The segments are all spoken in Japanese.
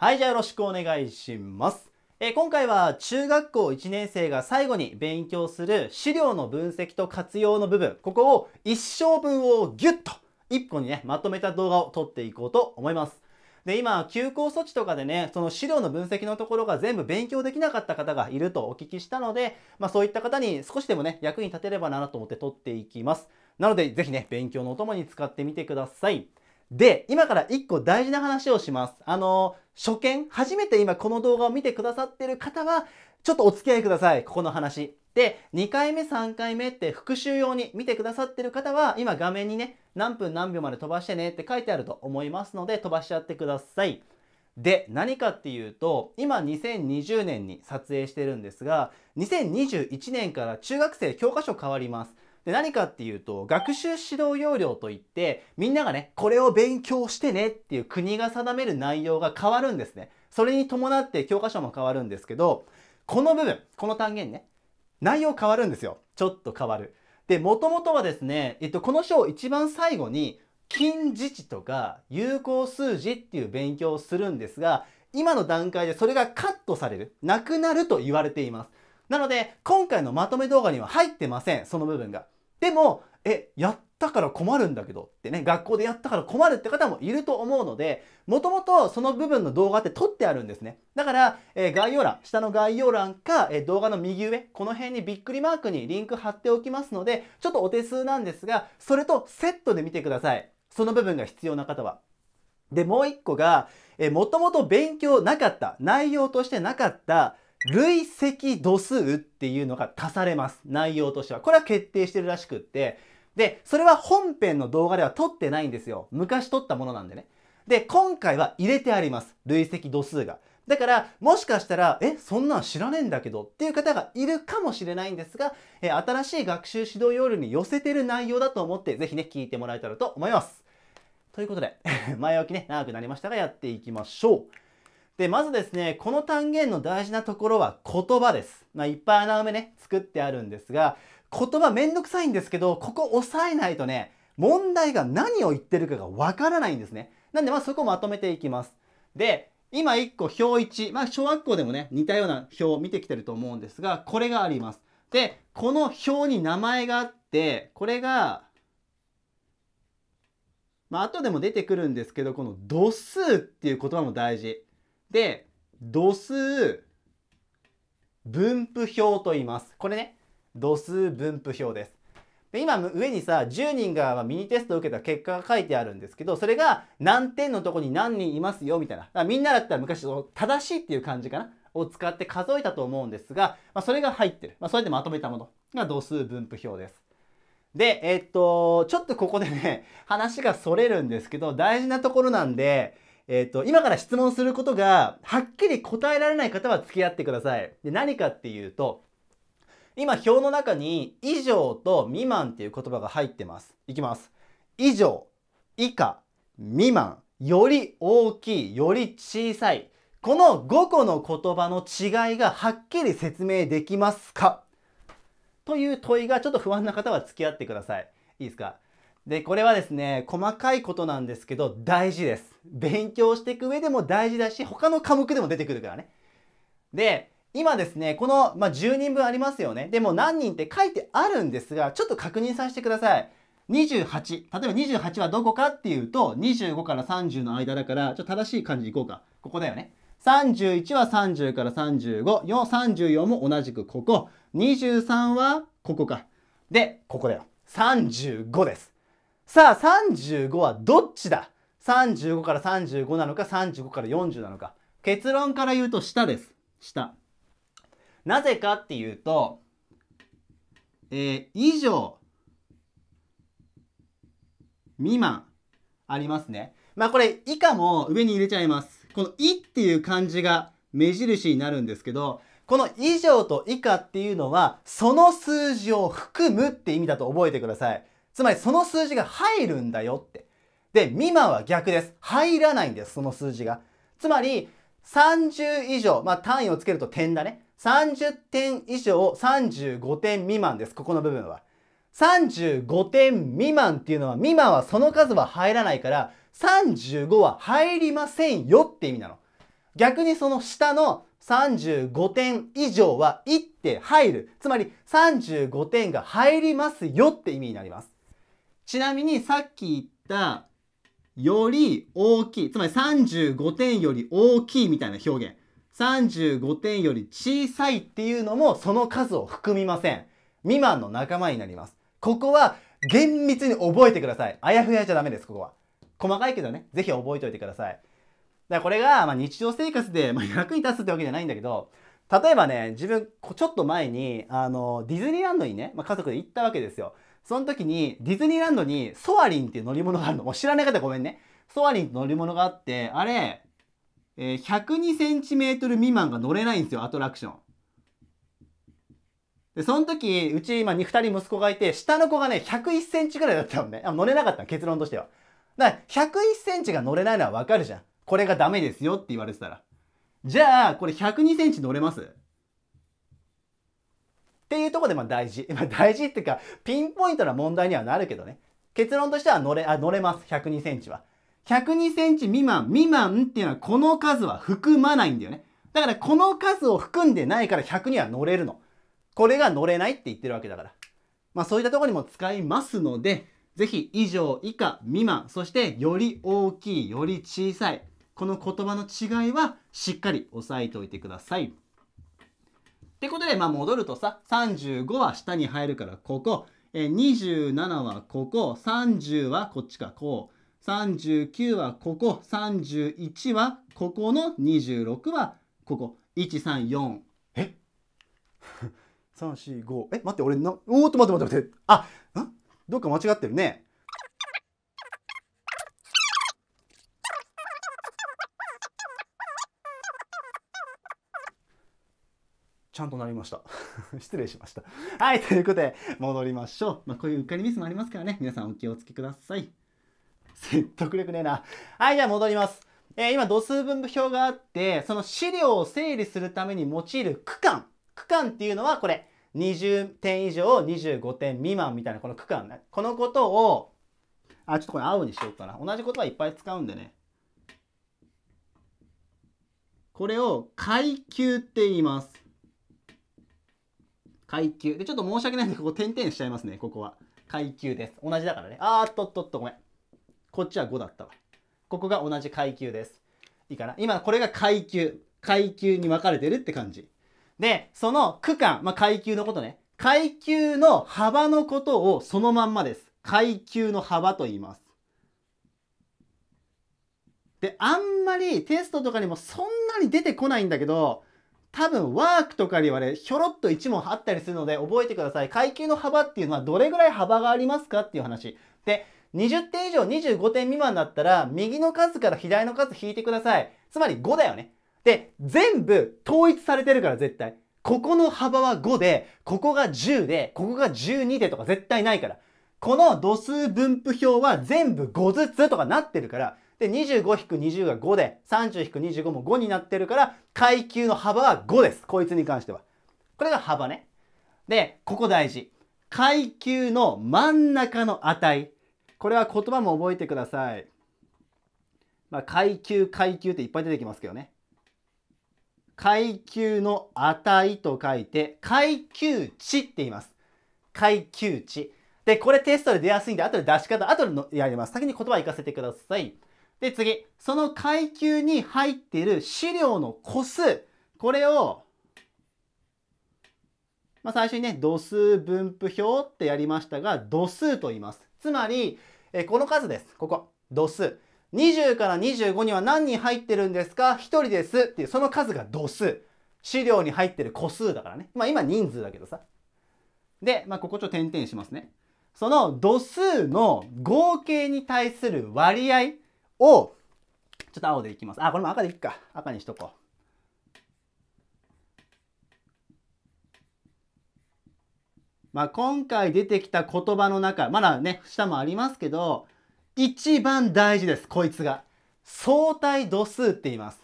はい、じゃあよろしくお願いします。えー、今回は中学校1年生が最後に勉強する資料の分析と活用の部分、ここを一生分をギュッと1個にね、まとめた動画を撮っていこうと思います。で、今、休校措置とかでね、その資料の分析のところが全部勉強できなかった方がいるとお聞きしたので、まあそういった方に少しでもね、役に立てればなと思って撮っていきます。なので、ぜひね、勉強のお供に使ってみてください。で、今から1個大事な話をします。あのー初見、初めて今この動画を見てくださってる方は、ちょっとお付き合いください。ここの話。で、2回目、3回目って復習用に見てくださってる方は、今画面にね、何分何秒まで飛ばしてねって書いてあると思いますので、飛ばしちゃってください。で、何かっていうと、今2020年に撮影してるんですが、2021年から中学生教科書変わります。で何かっていうと学習指導要領といってみんながねこれを勉強してねっていう国が定める内容が変わるんですね。それに伴って教科書も変わるんですけどこの部分この単元ね内容変わるんですよ。ちょっと変わる。で、もともとはですね、えっと、この章一番最後に、近似値とか有効数字っていう勉強をするんですが、今の段階でそれがカットされる、なくなると言われています。なので、今回のまとめ動画には入ってません、その部分が。でも、え、やったから困るんだけどってね、学校でやったから困るって方もいると思うので、もともとその部分の動画って撮ってあるんですね。だから、えー、概要欄、下の概要欄か、えー、動画の右上、この辺にびっくりマークにリンク貼っておきますので、ちょっとお手数なんですが、それとセットで見てください。その部分が必要な方は。で、もう一個が、もともと勉強なかった、内容としてなかった、累積度数っていうのが足されます。内容としては。これは決定してるらしくって。で、それは本編の動画では撮ってないんですよ。昔撮ったものなんでね。で、今回は入れてあります。累積度数が。だから、もしかしたら、え、そんなん知らねえんだけどっていう方がいるかもしれないんですが、え新しい学習指導要領に寄せてる内容だと思って、ぜひね、聞いてもらえたらと思います。ということで、前置きね、長くなりましたが、やっていきましょう。で、まずですね、この単元の大事なところは言葉です。まあ、いっぱい穴埋めね、作ってあるんですが、言葉めんどくさいんですけど、ここ押さえないとね、問題が何を言ってるかがわからないんですね。なんで、まあそこまとめていきます。で、今1個表1、まあ小学校でもね、似たような表を見てきてると思うんですが、これがあります。で、この表に名前があって、これが、まあ後でも出てくるんですけど、この度数っていう言葉も大事。で、度数分布表と言います。これね、度数分布表です。で今上にさ10人がミニテストを受けた結果が書いてあるんですけどそれが何点のとこに何人いますよみたいなみんなだったら昔正しいっていう感じかなを使って数えたと思うんですが、まあ、それが入ってる、まあ、それでまとめたものが度数分布表です。でえー、っとちょっとここでね話がそれるんですけど大事なところなんでえっ、ー、と、今から質問することが、はっきり答えられない方は付き合ってください。で、何かっていうと、今表の中に以上と未満っていう言葉が入ってます。いきます。以上、以下、未満、より大きい、より小さい。この5個の言葉の違いがはっきり説明できますかという問いがちょっと不安な方は付き合ってください。いいですかで、これはですね、細かいことなんですけど、大事です。勉強していく上でも大事だし、他の科目でも出てくるからね。で、今ですね、この、まあ、10人分ありますよね。でも何人って書いてあるんですが、ちょっと確認させてください。28。例えば28はどこかっていうと、25から30の間だから、ちょっと正しい感じいこうか。ここだよね。31は30から35、4 34も同じくここ、23はここか。で、ここだよ。35です。さあ35はどっちだ35から35なのか35から40なのか結論から言うと下です下なぜかっていうとえー、以上未満ありますねまあこれ以下も上に入れちゃいますこの「い」っていう漢字が目印になるんですけどこの以上と以下っていうのはその数字を含むって意味だと覚えてくださいつまりその数字が入るんだよって。で、未満は逆です。入らないんです、その数字が。つまり、30以上、まあ単位をつけると点だね。30点以上、35点未満です、ここの部分は。35点未満っていうのは、未満はその数は入らないから、35は入りませんよって意味なの。逆にその下の35点以上は1って入る。つまり35点が入りますよって意味になります。ちなみにさっき言ったより大きいつまり35点より大きいみたいな表現35点より小さいっていうのもその数を含みません未満の仲間になりますここは厳密に覚えてくださいあやふやじゃダメですここは細かいけどね是非覚えておいてくださいだからこれが、まあ、日常生活で、まあ、役に立つってわけじゃないんだけど例えばね自分ちょっと前にあのディズニーランドにね、まあ、家族で行ったわけですよその時にディズニーランドにソアリンっていう乗り物があるの。もう知らない方ごめんね。ソアリンって乗り物があって、あれ、えー、1 0 2トル未満が乗れないんですよ、アトラクション。で、その時、うち今2人息子がいて、下の子がね、101センチぐらいだったもんね。乗れなかった、結論としては。だから、101センチが乗れないのはわかるじゃん。これがダメですよって言われてたら。じゃあ、これ102センチ乗れますっていうとこでまあ大事。まあ、大事っていうか、ピンポイントな問題にはなるけどね。結論としては乗れ、あ、乗れます。102センチは。102センチ未満、未満っていうのはこの数は含まないんだよね。だからこの数を含んでないから100には乗れるの。これが乗れないって言ってるわけだから。まあそういったとこにも使いますので、ぜひ以上、以下、未満、そしてより大きい、より小さい。この言葉の違いはしっかり押さえておいてください。ってことで、まあ、戻るとさ、35は下に入るからここ、え27はここ、30はこっちか、こう、39はここ、31はここの26はここ、134。え ?3、4、5。え、待って、俺な、おーっと待って待って待って。あ、んどっか間違ってるね。ちゃんとなりました。失礼しました。はい、ということで、戻りましょう。まあ、こういううっかりミスもありますからね。皆さんお気をつけください。説得力ねえな。はい、じゃあ戻ります。えー、今、度数分布表があって、その資料を整理するために用いる区間。区間っていうのはこれ、20点以上、25点未満みたいなこの区間ね。このことを、あ、ちょっとこれ青にしようかな。同じ言葉いっぱい使うんでね。これを階級って言います。階級。で、ちょっと申し訳ないんで、ここ点々しちゃいますね、ここは。階級です。同じだからね。あーっとっとっと、ごめん。こっちは5だったわ。ここが同じ階級です。いいかな今、これが階級。階級に分かれてるって感じ。で、その区間、まあ、階級のことね。階級の幅のことをそのまんまです。階級の幅と言います。で、あんまりテストとかにもそんなに出てこないんだけど、多分ワークとかにわれひょろっと1問あったりするので覚えてください。階級の幅っていうのはどれぐらい幅がありますかっていう話。で、20点以上25点未満だったら、右の数から左の数引いてください。つまり5だよね。で、全部統一されてるから絶対。ここの幅は5で、ここが10で、ここが12でとか絶対ないから。この度数分布表は全部5ずつとかなってるから、で、25-20が5で、30-25も5になってるから、階級の幅は5です。こいつに関しては。これが幅ね。で、ここ大事。階級の真ん中の値。これは言葉も覚えてください。まあ、階級、階級っていっぱい出てきますけどね。階級の値と書いて、階級値って言います。階級値。で、これテストで出やすいんで、後で出し方、後でやります。先に言葉行かせてください。で、次。その階級に入っている資料の個数。これを、まあ、最初にね、度数分布表ってやりましたが、度数と言います。つまり、えこの数です。ここ。度数。20から25には何人入ってるんですか ?1 人ですっていう、その数が度数。資料に入ってる個数だからね。まあ今人数だけどさ。で、まあここちょっと点々しますね。その度数の合計に対する割合。を、ちょっと青でいきます。あ、これも赤でいくか。赤にしとこう。まあ、今回出てきた言葉の中、まだね、下もありますけど、一番大事です、こいつが。相対度数って言います。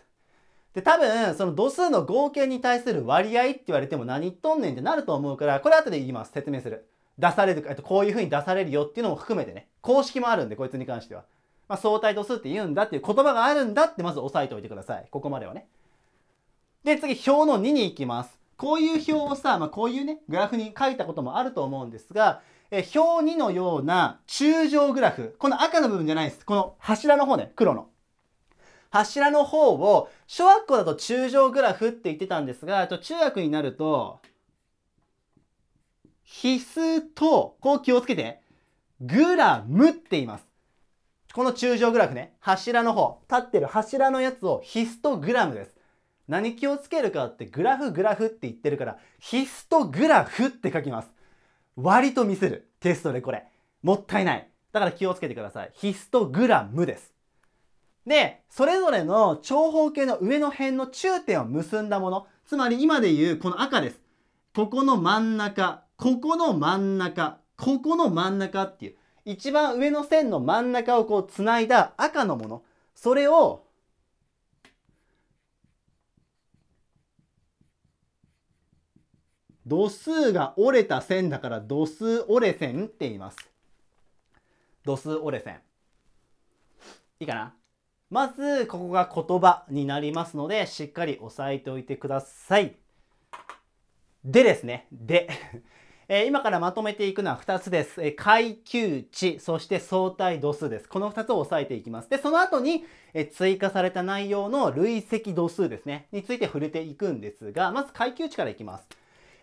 で、多分、その度数の合計に対する割合って言われても何言っとんねんってなると思うから、これ後で言います。説明する。出される、えっと、こういう風に出されるよっていうのも含めてね、公式もあるんで、こいつに関しては。まあ、相対度数って言うんだっていう言葉があるんだってまず押さえておいてください。ここまではね。で、次、表の2に行きます。こういう表をさ、まあ、こういうね、グラフに書いたこともあると思うんですが、え表2のような中上グラフ、この赤の部分じゃないです。この柱の方ね、黒の。柱の方を、小学校だと中上グラフって言ってたんですが、と中学になると、必須と、こう気をつけて、グラムって言います。この柱状グラフね、柱の方、立ってる柱のやつをヒストグラムです。何気をつけるかってグラフグラフって言ってるから、ヒストグラフって書きます。割と見せる。テストでこれ。もったいない。だから気をつけてください。ヒストグラムです。で、それぞれの長方形の上の辺の中点を結んだもの。つまり今で言うこの赤です。ここの真ん中、ここの真ん中、ここの真ん中っていう。一番上の線の真ん中をこうつないだ赤のものそれを度数が折れた線だから度数折れ線って言います。度数折れ線。いいかなまずここが言葉になりますのでしっかり押さえておいてください。でですね。で。え今からまとめていくのは2つです。え階級値、そして相対度数です。この2つを押さえていきます。で、その後に、え追加された内容の累積度数ですね、について触れていくんですが、まず階級値からいきます。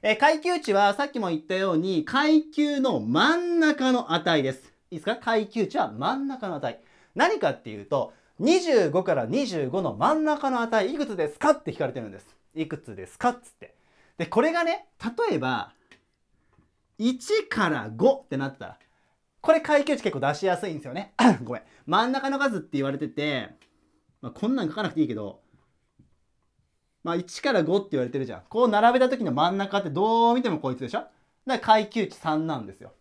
え階級値はさっきも言ったように、階級の真ん中の値です。いいですか階級値は真ん中の値。何かっていうと、25から25の真ん中の値いくつですかって聞かれてるんです。いくつですかつって。で、これがね、例えば、1から5ってなったら、これ階級値結構出しやすいんですよね。ごめん。真ん中の数って言われてて、まあ、こんなん書かなくていいけど、まあ、1から5って言われてるじゃん。こう並べた時の真ん中ってどう見てもこいつでしょだから階級値3なんですよ。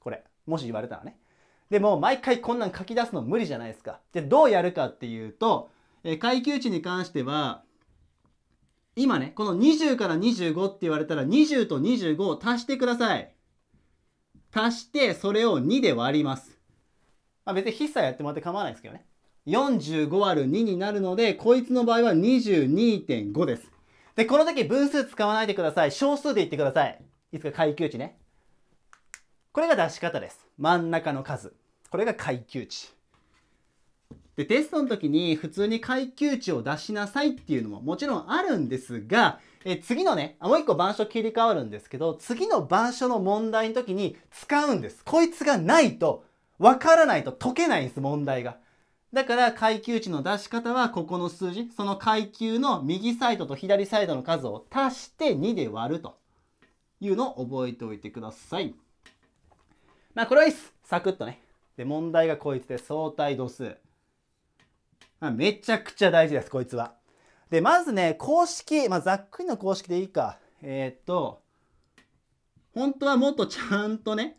これ。もし言われたらね。でも、毎回こんなん書き出すの無理じゃないですか。じゃどうやるかっていうと、えー、階級値に関しては、今ね、この20から25って言われたら20と25を足してください。足してそれを2で割ります。まあ、別に筆算やってもらって構わないですけどね。45割る2になるので、こいつの場合は22.5です。で、この時分数使わないでください。小数で言ってください。いつか階級値ね。これが出し方です。真ん中の数。これが階級値。で、テストの時に普通に階級値を出しなさいっていうのももちろんあるんですが、え次のね、もう一個板書切り替わるんですけど、次の板書の問題の時に使うんです。こいつがないと、わからないと解けないんです、問題が。だから階級値の出し方はここの数字、その階級の右サイドと左サイドの数を足して2で割るというのを覚えておいてください。まあこれはいいっす。サクッとね。で、問題がこいつで相対度数。まあ、めちゃくちゃ大事です、こいつは。で、まずね、公式、まあ、ざっくりの公式でいいか。えー、っと、本当はもっとちゃんとね、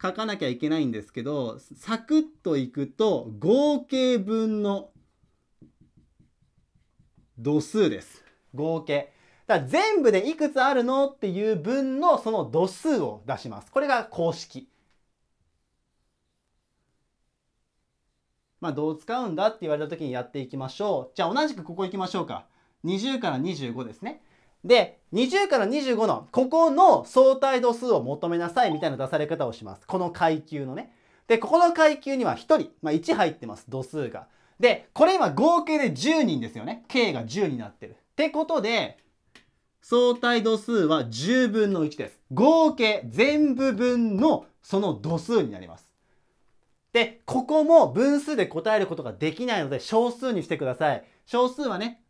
書かなきゃいけないんですけど、サクッといくと、合計分の度数です。合計。だ全部でいくつあるのっていう分のその度数を出します。これが公式。まあ、どう使うんだって言われた時にやっていきましょう。じゃあ同じくここ行きましょうか。20から25ですね。で、20から25のここの相対度数を求めなさいみたいな出され方をします。この階級のね。で、ここの階級には1人、まあ、1入ってます、度数が。で、これ今合計で10人ですよね。K が10になってる。ってことで、相対度数は10分の1です。合計全部分のその度数になります。で、ここも分数で答えることができないので、小数にしてください。小数はね、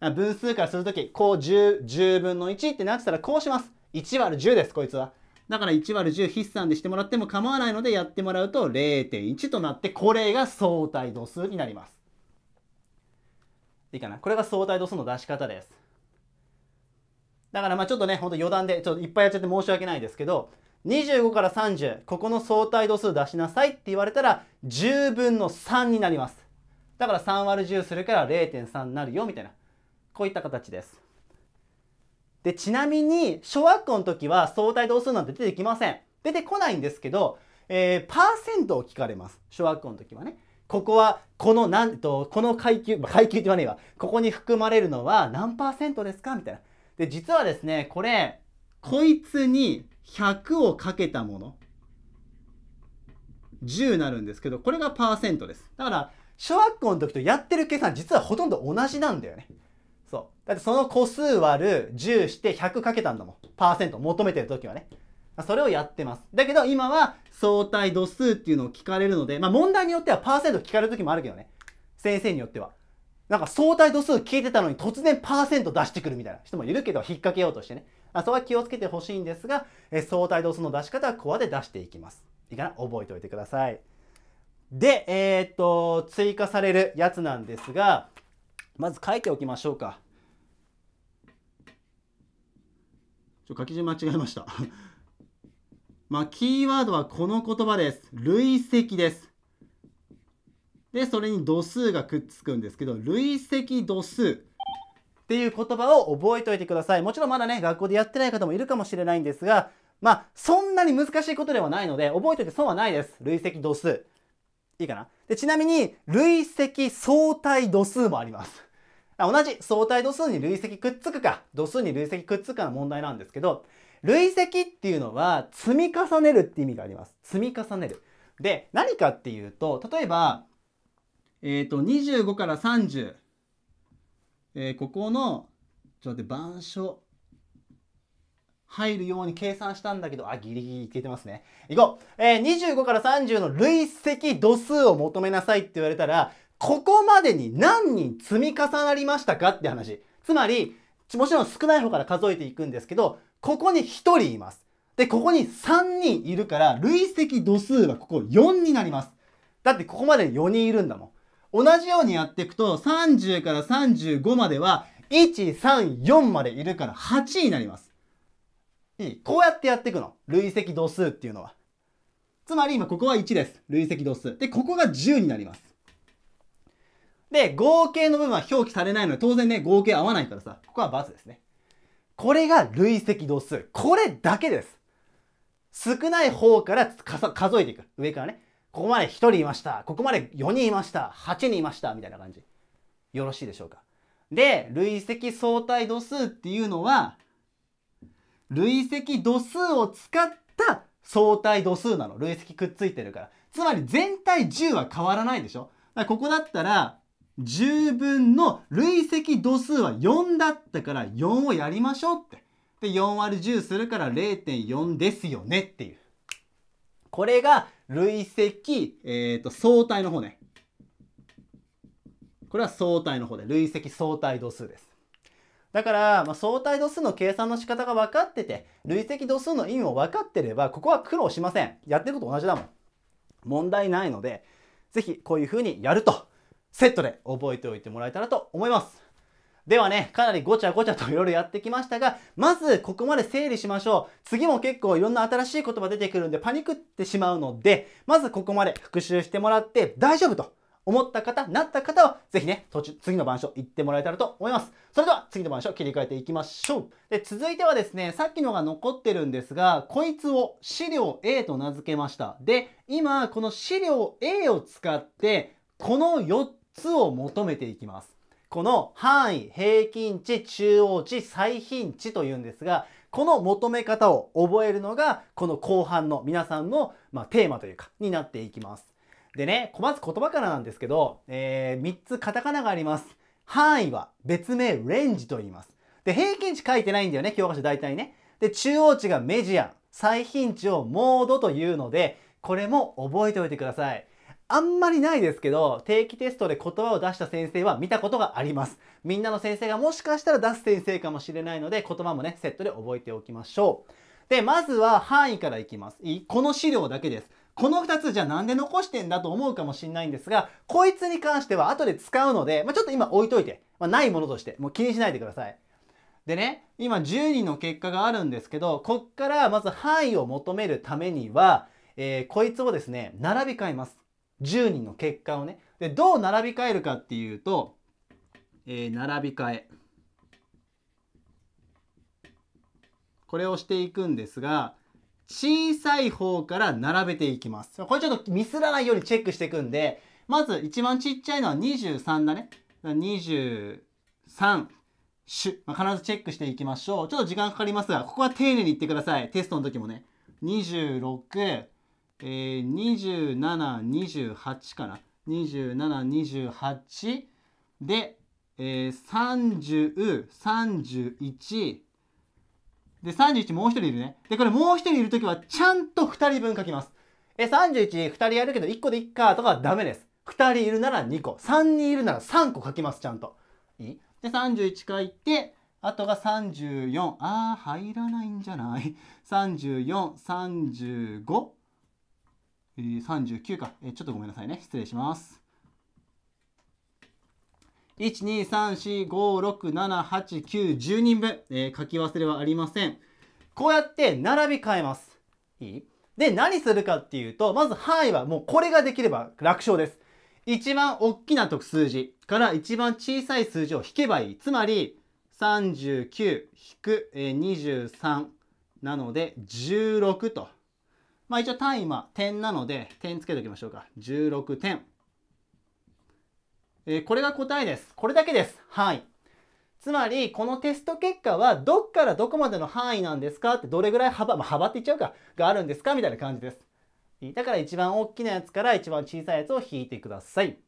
分数からするとき、こう10、10分の1ってなってたらこうします。1割10です、こいつは。だから1割10筆算でしてもらっても構わないので、やってもらうと0.1となって、これが相対度数になります。いいかな。これが相対度数の出し方です。だからまあちょっとね、ほんと余談で、ちょっといっぱいやっちゃって申し訳ないですけど、25から30ここの相対度数出しなさいって言われたら10分の3になりますだから3割10するから0.3になるよみたいなこういった形ですでちなみに小学校の時は相対度数なんて出てきません出てこないんですけど、えー、パーセントを聞かれます小学校の時はねここはこのなんとこの階級階級って言わないわここに含まれるのは何パーセントですかみたいなで実はですねこれこいつに100をかけたもの10なるんですけどこれがパーセントですだから小学校の時とやってる計算実はほとんど同じなんだよねそうだってその個数割る10して100かけたんだもんパーセント求めてる時はねそれをやってますだけど今は相対度数っていうのを聞かれるのでまあ問題によってはパーセント聞かれる時もあるけどね先生によってはなんか相対度数聞いてたのに突然パーセント出してくるみたいな人もいるけど引っ掛けようとしてねあそこは気をつけてほしいんですが、え相対度数の出し方はコアで出していきます。いいかな覚えておいてください。で、えー、っと、追加されるやつなんですが、まず書いておきましょうか。ちょ書き順間違えました。まあ、キーワードはこの言葉です。累積です。で、それに度数がくっつくんですけど、累積度数。っていう言葉を覚えておいてください。もちろんまだね、学校でやってない方もいるかもしれないんですが、まあ、そんなに難しいことではないので、覚えておいて損はないです。累積度数。いいかなで、ちなみに、累積相対度数もあります。同じ相対度数に累積くっつくか、度数に累積くっつくかの問題なんですけど、累積っていうのは積み重ねるって意味があります。積み重ねる。で、何かっていうと、例えば、えっ、ー、と、25から30。えー、ここのちょっと待って板書入るように計算したんだけど、あ、ギリギリいけてますね。いこう。えー、25から30の累積度数を求めなさいって言われたら、ここまでに何人積み重なりましたかって話。つまり、もちろん少ない方から数えていくんですけど、ここに1人います。で、ここに3人いるから、累積度数はここ4になります。だってここまで4人いるんだもん。同じようにやっていくと、30から35までは、1、3、4までいるから8になります。いいこうやってやっていくの。累積度数っていうのは。つまり今ここは1です。累積度数。で、ここが10になります。で、合計の部分は表記されないので、当然ね、合計合わないからさ、ここは×ですね。これが累積度数。これだけです。少ない方から数えていく。上からね。ここまで1人いました。ここまで4人いました。8人いました。みたいな感じ。よろしいでしょうか。で、累積相対度数っていうのは、累積度数を使った相対度数なの。累積くっついてるから。つまり全体10は変わらないでしょ。だここだったら、10分の累積度数は4だったから4をやりましょうって。で、4割10するから0.4ですよねっていう。これが累積、えーと、相対の方ね。これは相対の方で、累積相対度数です。だから、まあ、相対度数の計算の仕方が分かってて、累積度数の意味を分かってれば、ここは苦労しません。やってること同じだもん。問題ないので、是非こういうふうにやると、セットで覚えておいてもらえたらと思います。ではね、かなりごちゃごちゃといろいろやってきましたが、まずここまで整理しましょう。次も結構いろんな新しい言葉出てくるんでパニックってしまうので、まずここまで復習してもらって大丈夫と思った方、なった方は、ぜひね、途中、次の板書行ってもらえたらと思います。それでは、次の板書切り替えていきましょう。で、続いてはですね、さっきのが残ってるんですが、こいつを資料 A と名付けました。で、今、この資料 A を使って、この4つを求めていきます。この範囲、平均値、中央値、最頻値というんですが、この求め方を覚えるのが、この後半の皆さんの、まあ、テーマというか、になっていきます。でね、小松言葉からなんですけど、えー、3つカタカナがあります。範囲は別名レンジと言います。で、平均値書いてないんだよね、教科書大体ね。で、中央値がメジアン、最頻値をモードというので、これも覚えておいてください。あんまりないですけど、定期テストで言葉を出した先生は見たことがあります。みんなの先生がもしかしたら出す先生かもしれないので、言葉もね、セットで覚えておきましょう。で、まずは範囲からいきます。この資料だけです。この2つじゃなんで残してんだと思うかもしんないんですが、こいつに関しては後で使うので、まあ、ちょっと今置いといて、まあ、ないものとして、もう気にしないでください。でね、今10人の結果があるんですけど、こっからまず範囲を求めるためには、えー、こいつをですね、並び替えます。10人の結果をねでどう並び替えるかっていうと、えー、並び替えこれをしていくんですが小さい方から並べていきますこれちょっとミスらないようにチェックしていくんでまず一番ちっちゃいのは23だね23種、まあ、必ずチェックしていきましょうちょっと時間かかりますがここは丁寧にいってくださいテストの時もね26えー、2728かな2728で、えー、3031で31もう1人いるねでこれもう1人いる時はちゃんと2人分書きますえ312人やるけど1個でいっかとかはダメです2人いるなら2個3人いるなら3個書きますちゃんといいで31書いてあとが34あー入らないんじゃない3435えー、39か、えー、ちょっとごめんなさいね失礼します12345678910人分、えー、書き忘れはありませんこうやって並び替えますいいで何するかっていうとまず範囲はもうこれができれば楽勝です一番大きな数字から一番小さい数字を引けばいいつまり39引く23なので16とまあ一応単位は点なので、点つけておきましょうか。16点。えー、これが答えです。これだけです。はい。つまり、このテスト結果は、どっからどこまでの範囲なんですかって、どれぐらい幅、まあ、幅って言っちゃうか、があるんですかみたいな感じです。だから一番大きなやつから一番小さいやつを引いてください。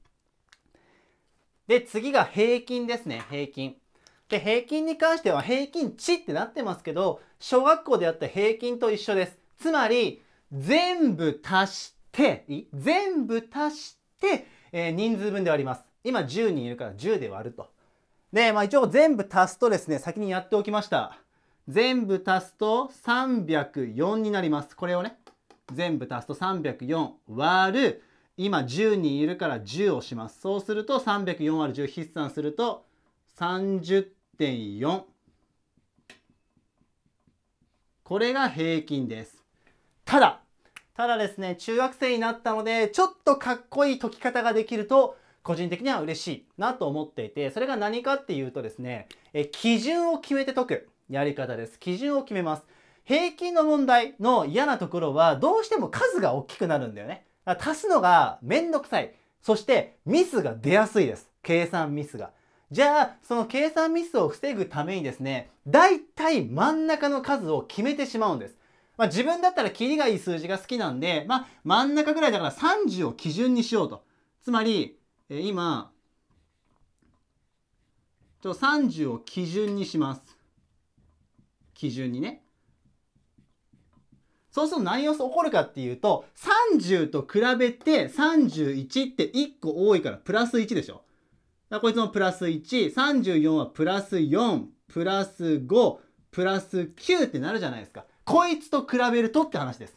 で、次が平均ですね。平均。で、平均に関しては平均値ってなってますけど、小学校でやった平均と一緒です。つまり、全部足して、全部足して、えー、人数分で割ります。今10人いるから10で割ると。で、まあ一応全部足すとですね、先にやっておきました。全部足すと304になります。これをね、全部足すと304割る、今10人いるから10をします。そうすると304割る10筆算すると30.4。これが平均です。ただ、ただですね、中学生になったので、ちょっとかっこいい解き方ができると、個人的には嬉しいなと思っていて、それが何かっていうとですね、え基準を決めて解くやり方です。基準を決めます。平均の問題の嫌なところは、どうしても数が大きくなるんだよね。足すのがめんどくさい。そしてミスが出やすいです。計算ミスが。じゃあ、その計算ミスを防ぐためにですね、大体真ん中の数を決めてしまうんです。まあ、自分だったら切りがいい数字が好きなんで、まあ、真ん中ぐらいだから30を基準にしようと。つまり、えー、今、30を基準にします。基準にね。そうすると何を起こるかっていうと、30と比べて31って1個多いからプラス1でしょ。だこいつもプラス1、34はプラス4、プラス5、プラス9ってなるじゃないですか。こいつと比べるとって話です。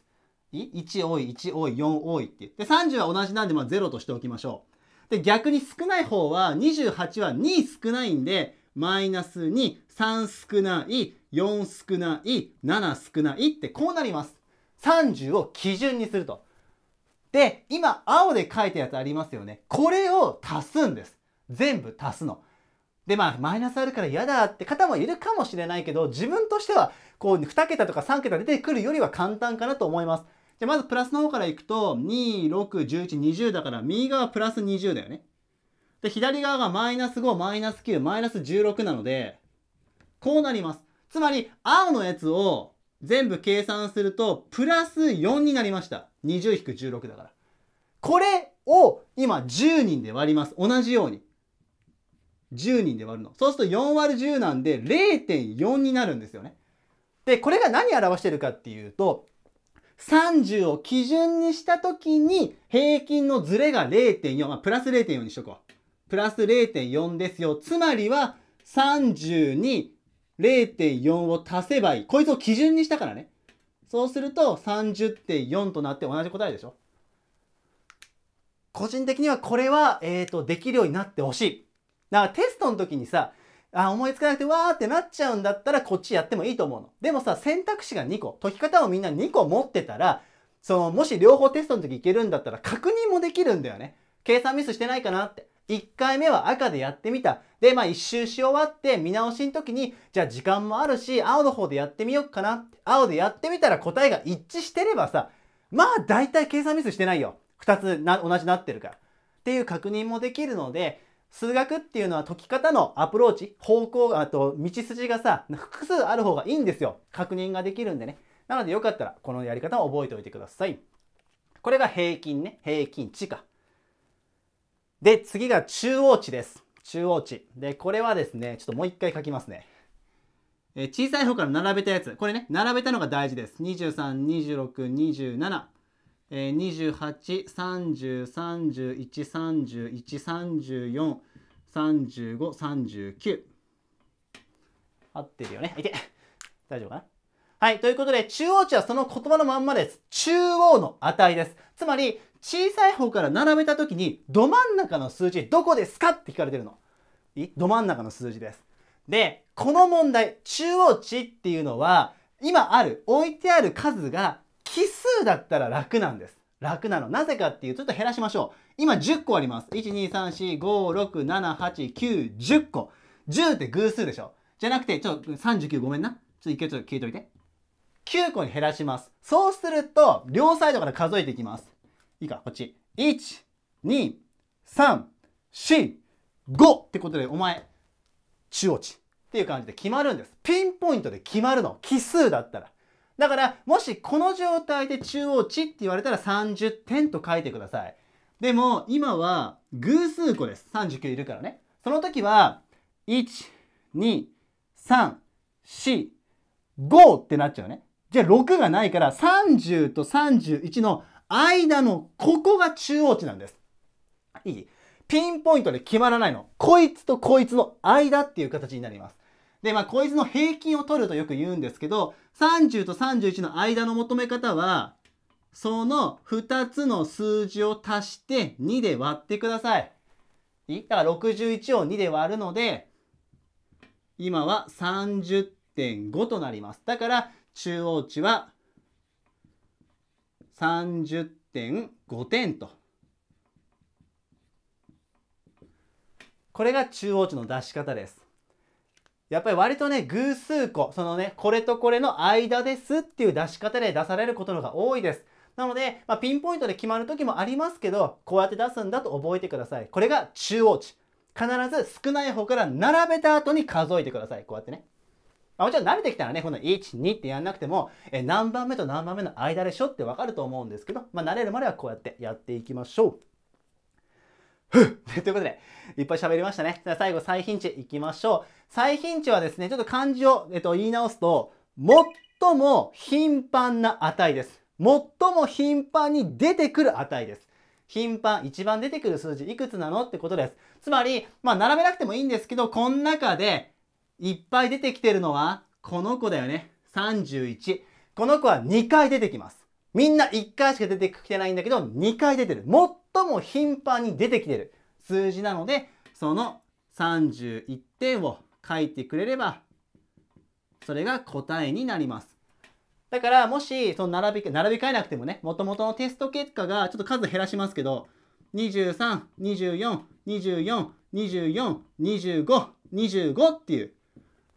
1多い、1多い、4多いって言って、30は同じなんで、まあ0としておきましょう。で、逆に少ない方は、28は2少ないんで、マイナス2、3少ない、4少ない、7少ないってこうなります。30を基準にすると。で、今青で書いたやつありますよね。これを足すんです。全部足すの。で、まあ、マイナスあるから嫌だって方もいるかもしれないけど、自分としては、こう2桁とか3桁出てくるよりは簡単かなと思います。じゃまずプラスの方からいくと、2、6、11、20だから、右側プラス20だよね。で、左側がマイナス5、マイナス9、マイナス16なので、こうなります。つまり、青のやつを全部計算すると、プラス4になりました。20-16だから。これを今10人で割ります。同じように。10人で割るの。そうすると4割10なんで0.4になるんですよね。で、これが何を表してるかっていうと、30を基準にした時に平均のズレが0.4、まあ、プラス0.4にしとこう。プラス0.4ですよ。つまりは30に0.4を足せばいい。こいつを基準にしたからね。そうすると30.4となって同じ答えでしょ。個人的にはこれは、えーとできるようになってほしい。だからテストの時にさ、あ、思いつかなくてわーってなっちゃうんだったらこっちやってもいいと思うの。でもさ、選択肢が2個、解き方をみんな2個持ってたら、その、もし両方テストの時いけるんだったら確認もできるんだよね。計算ミスしてないかなって。1回目は赤でやってみた。で、まあ1周し終わって見直しの時に、じゃあ時間もあるし、青の方でやってみようかなって。青でやってみたら答えが一致してればさ、まあ大体計算ミスしてないよ。2つな同じなってるから。っていう確認もできるので、数学っていうのは解き方のアプローチ、方向、あと道筋がさ、複数ある方がいいんですよ。確認ができるんでね。なのでよかったらこのやり方を覚えておいてください。これが平均ね。平均値か。で、次が中央値です。中央値。で、これはですね、ちょっともう一回書きますね。え小さい方から並べたやつ。これね、並べたのが大事です。23、26、27。えー、28303131343539合ってるよねいて大丈夫かなはいということで中央値はその言葉のまんまです中央の値ですつまり小さい方から並べた時にど真ん中の数字どこですかって聞かれてるのいど真ん中の数字ですでこの問題中央値っていうのは今ある置いてある数が奇数だったら楽なんです。楽なの。なぜかっていうと、ちょっと減らしましょう。今10個あります。1,2,3,4,5,6,7,8,9,10個。10って偶数でしょ。じゃなくて、ちょっと39ごめんな。ちょっと一回ちょっと聞いといて。9個に減らします。そうすると、両サイドから数えていきます。いいか、こっち。1、2、3、4、5ってことで、お前、中落ち。っていう感じで決まるんです。ピンポイントで決まるの。奇数だったら。だから、もしこの状態で中央値って言われたら30点と書いてください。でも、今は偶数個です。39いるからね。その時は、1、2、3、4、5ってなっちゃうね。じゃあ6がないから30と31の間のここが中央値なんです。いいピンポイントで決まらないの。こいつとこいつの間っていう形になります。で、まあこいつの平均を取るとよく言うんですけど、30と31の間の求め方は、その2つの数字を足して2で割ってください。いいだから61を2で割るので、今は30.5となります。だから中央値は30.5点と。これが中央値の出し方です。やっぱり割とね、偶数個、そのね、これとこれの間ですっていう出し方で出されることのが多いです。なので、まあ、ピンポイントで決まる時もありますけど、こうやって出すんだと覚えてください。これが中央値。必ず少ない方から並べた後に数えてください。こうやってね。まあ、もちろん慣れてきたらね、この1、2ってやんなくても、え何番目と何番目の間でしょってわかると思うんですけど、まあ、慣れるまではこうやってやっていきましょう。ということで、いっぱい喋りましたね。じゃあ最後、最頻値いきましょう。最頻値はですね、ちょっと漢字を、えっと、言い直すと、最も頻繁な値です。最も頻繁に出てくる値です。頻繁、一番出てくる数字、いくつなのってことです。つまり、まあ、並べなくてもいいんですけど、この中で、いっぱい出てきてるのは、この子だよね。31。この子は2回出てきます。みんな1回しか出てきてないんだけど、2回出てる。最も頻繁に出てきてる数字なので、その31点を書いてくれれば、それが答えになります。だから、もし、その並び、並び替えなくてもね、もともとのテスト結果が、ちょっと数減らしますけど、23、24、24、24、25、25っていう、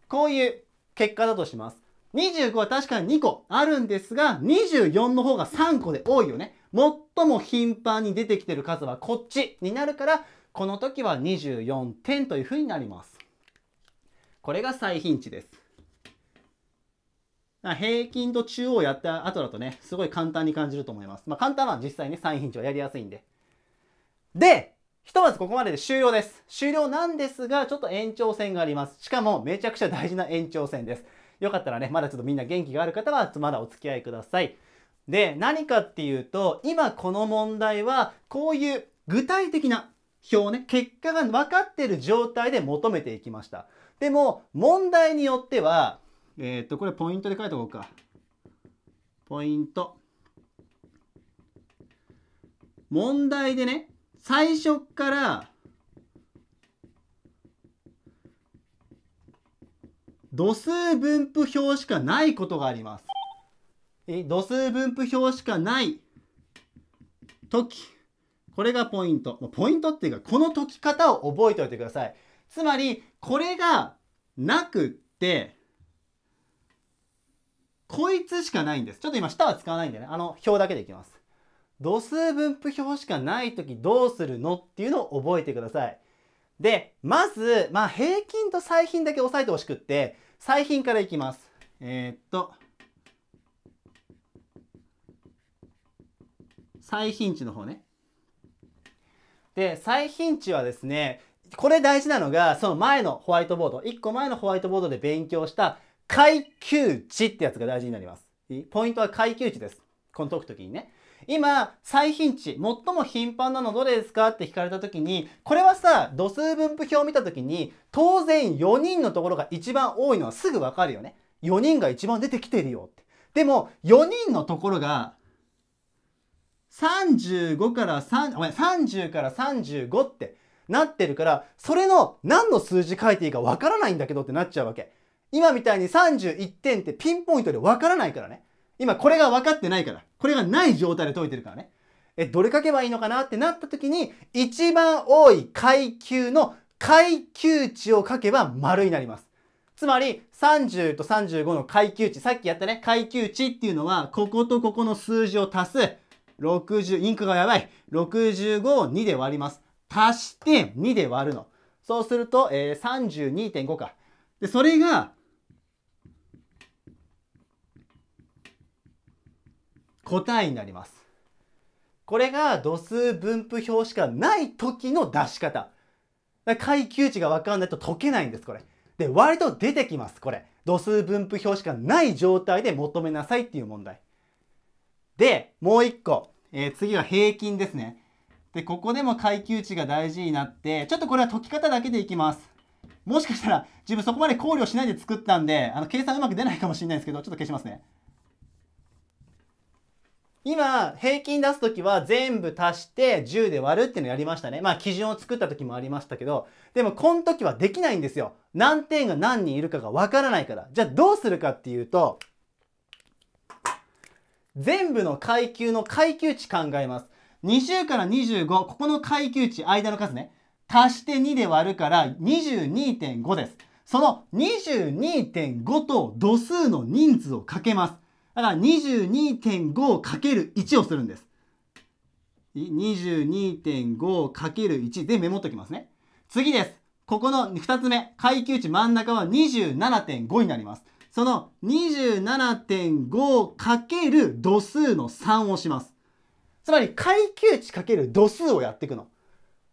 こういう結果だとします。25は確かに2個あるんですが、24の方が3個で多いよね。最も頻繁に出てきてる数はこっちになるから、この時は24点というふうになります。これが最頻値です。平均と中央やった後だとね、すごい簡単に感じると思います。まあ簡単は実際ね、最頻値はやりやすいんで。で、ひとまずここまでで終了です。終了なんですが、ちょっと延長戦があります。しかもめちゃくちゃ大事な延長戦です。よかったらね、まだちょっとみんな元気がある方は、まだお付き合いください。で、何かっていうと、今この問題は、こういう具体的な表ね、結果が分かってる状態で求めていきました。でも、問題によっては、えー、っと、これポイントで書いておこうか。ポイント。問題でね、最初から度数分布表しかないことがあります。え度数分布表しかない時。これがポイント。ポイントっていうか、この解き方を覚えておいてください。つまり、これがなくって、こいつしかないんです。ちょっと今、下は使わないんでね。あの、表だけでいきます。度数分布表しかない時どうするのっていうのを覚えてください。で、まず、まあ、平均と最品だけ押さえてほしくって、最品からいきます。えー、っと、最頻値の方ね。で、最頻値はですね、これ大事なのが、その前のホワイトボード、1個前のホワイトボードで勉強した階級値ってやつが大事になります。ポイントは階級値です。この解くときにね。今、最頻値、最も頻繁なのどれですかって聞かれた時に、これはさ、度数分布表を見た時に、当然4人のところが一番多いのはすぐわかるよね。4人が一番出てきてるよって。でも、4人のところが、35から3、ごめん、30から35ってなってるから、それの何の数字書いていいかわからないんだけどってなっちゃうわけ。今みたいに31点ってピンポイントでわからないからね。今これが分かってないから。これがない状態で解いてるからね。え、どれ書けばいいのかなってなった時に、一番多い階級の階級値を書けば丸になります。つまり30と35の階級値、さっきやったね、階級値っていうのは、こことここの数字を足す、60、インクがやばい、65を2で割ります。足して2で割るの。そうすると、えー、32.5か。で、それが答えになります。これが度数分布表しかない時の出し方。階級値が分かんないと解けないんです、これ。で、割と出てきます、これ。度数分布表しかない状態で求めなさいっていう問題。で、もう一個。えー、次は平均ですね。で、ここでも階級値が大事になって、ちょっとこれは解き方だけでいきます。もしかしたら自分そこまで考慮しないで作ったんで、あの計算うまく出ないかもしれないですけど、ちょっと消しますね。今、平均出すときは全部足して10で割るっていうのやりましたね。まあ、基準を作ったときもありましたけど、でも、このときはできないんですよ。何点が何人いるかがわからないから。じゃあ、どうするかっていうと、全部の階級の階級値考えます。20から25、ここの階級値、間の数ね。足して2で割るから22.5です。その22.5と度数の人数をかけます。だから22.5 ×かける1をするんです。22.5×1 でメモっときますね。次です。ここの2つ目、階級値真ん中は27.5になります。その 27.5× 度数の3をします。つまり階級値かける度数をやっていくの。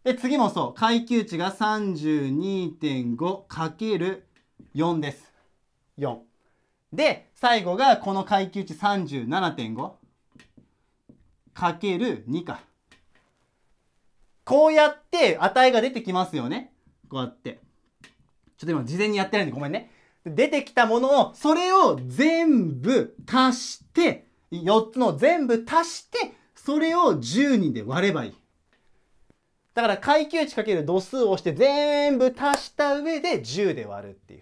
で、次もそう。階級値が 32.5×4 です。4。で、最後がこの階級値37.5かける2か。こうやって値が出てきますよね。こうやって。ちょっと今事前にやってないんでごめんね。出てきたものを、それを全部足して、4つの全部足して、それを10人で割ればいい。だから階級値かける度数をして全部足した上で10で割るっていう。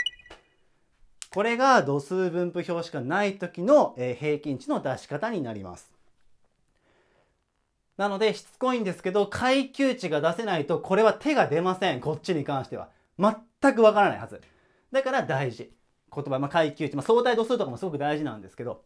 これが度数分布表しかない時の平均値の出し方になります。なのでしつこいんですけど階級値が出せないとこれは手が出ませんこっちに関しては全くわからないはずだから大事言葉、まあ、階級値、まあ、相対度数とかもすごく大事なんですけど、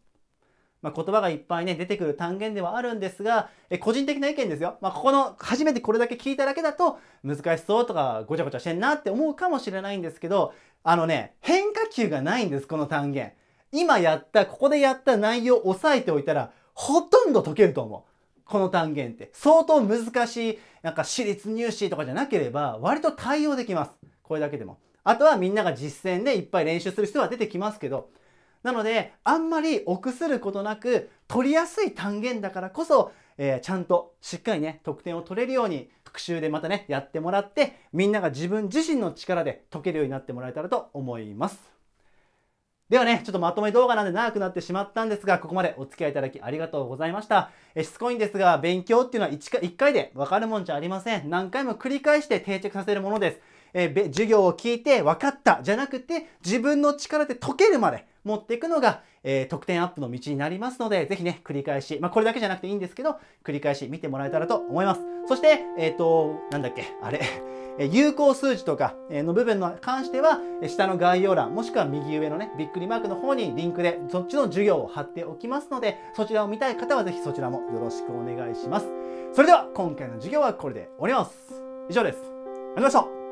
まあ、言葉がいっぱいね出てくる単元ではあるんですがえ個人的な意見ですよ、まあ、ここの初めてこれだけ聞いただけだと難しそうとかごちゃごちゃしてんなって思うかもしれないんですけどあのね、変化球がないんです、この単元。今やった、ここでやった内容を押さえておいたら、ほとんど解けると思う。この単元って。相当難しい、なんか私立入試とかじゃなければ、割と対応できます。これだけでも。あとはみんなが実践でいっぱい練習する人は出てきますけど、なので、あんまり臆することなく、取りやすい単元だからこそ、えー、ちゃんとしっかりね、得点を取れるように復習でまたね、やってもらって、みんなが自分自身の力で解けるようになってもらえたらと思います。ではね、ちょっとまとめ動画なんで長くなってしまったんですが、ここまでお付き合いいただきありがとうございました。えしつこいんですが、勉強っていうのは 1, 1回でわかるもんじゃありません。何回も繰り返して定着させるものです。えー、授業を聞いて分かったじゃなくて自分の力で解けるまで持っていくのが、えー、得点アップの道になりますので、ぜひね、繰り返し、まあ、これだけじゃなくていいんですけど、繰り返し見てもらえたらと思います。そして、えっ、ー、と、なんだっけ、あれ、え有効数字とかの部分の関しては、下の概要欄、もしくは右上のね、びっくりマークの方にリンクで、そっちの授業を貼っておきますので、そちらを見たい方はぜひそちらもよろしくお願いします。それでは、今回の授業はこれで終わります。以上です。ありがとうございました。